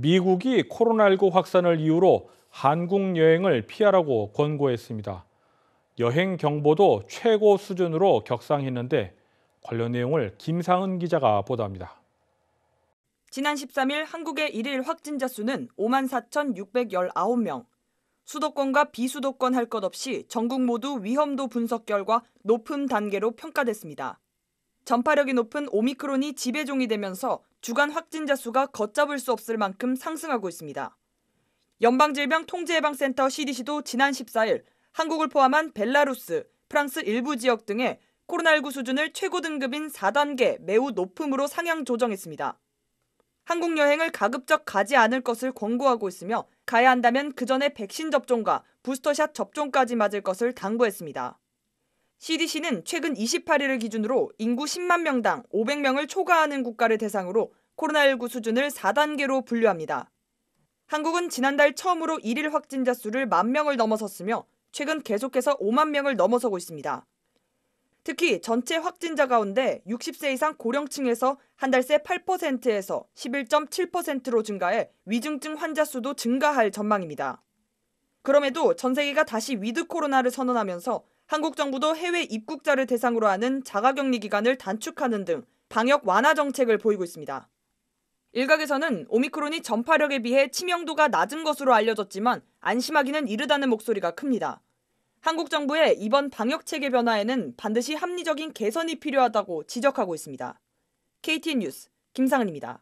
미국이 코로나19 확산을 이유로 한국 여행을 피하라고 권고했습니다. 여행 경보도 최고 수준으로 격상했는데 관련 내용을 김상은 기자가 보도합니다. 지난 13일 한국의 1일 확진자 수는 5만 4,619명. 수도권과 비수도권 할 것 없이 전국 모두 위험도 분석 결과 높은 단계로 평가됐습니다. 전파력이 높은 오미크론이 지배종이 되면서 주간 확진자 수가 걷잡을 수 없을 만큼 상승하고 있습니다. 연방질병통제예방센터 CDC도 지난 14일 한국을 포함한 벨라루스, 프랑스 일부 지역 등의 코로나19 수준을 최고 등급인 4단계 매우 높음으로 상향 조정했습니다. 한국 여행을 가급적 가지 않을 것을 권고하고 있으며 가야 한다면 그 전에 백신 접종과 부스터샷 접종까지 맞을 것을 당부했습니다. CDC는 최근 28일을 기준으로 인구 10만 명당 500명을 초과하는 국가를 대상으로 코로나19 수준을 4단계로 분류합니다. 한국은 지난달 처음으로 1일 확진자 수를 1만 명을 넘어섰으며 최근 계속해서 5만 명을 넘어서고 있습니다. 특히 전체 확진자 가운데 60세 이상 고령층에서 한 달 새 8%에서 11.7%로 증가해 위중증 환자 수도 증가할 전망입니다. 그럼에도 전 세계가 다시 위드 코로나를 선언하면서 한국 정부도 해외 입국자를 대상으로 하는 자가격리 기간을 단축하는 등 방역 완화 정책을 보이고 있습니다. 일각에서는 오미크론이 전파력에 비해 치명도가 낮은 것으로 알려졌지만 안심하기는 이르다는 목소리가 큽니다. 한국 정부의 이번 방역 체계 변화에는 반드시 합리적인 개선이 필요하다고 지적하고 있습니다. KT 뉴스 김상은입니다.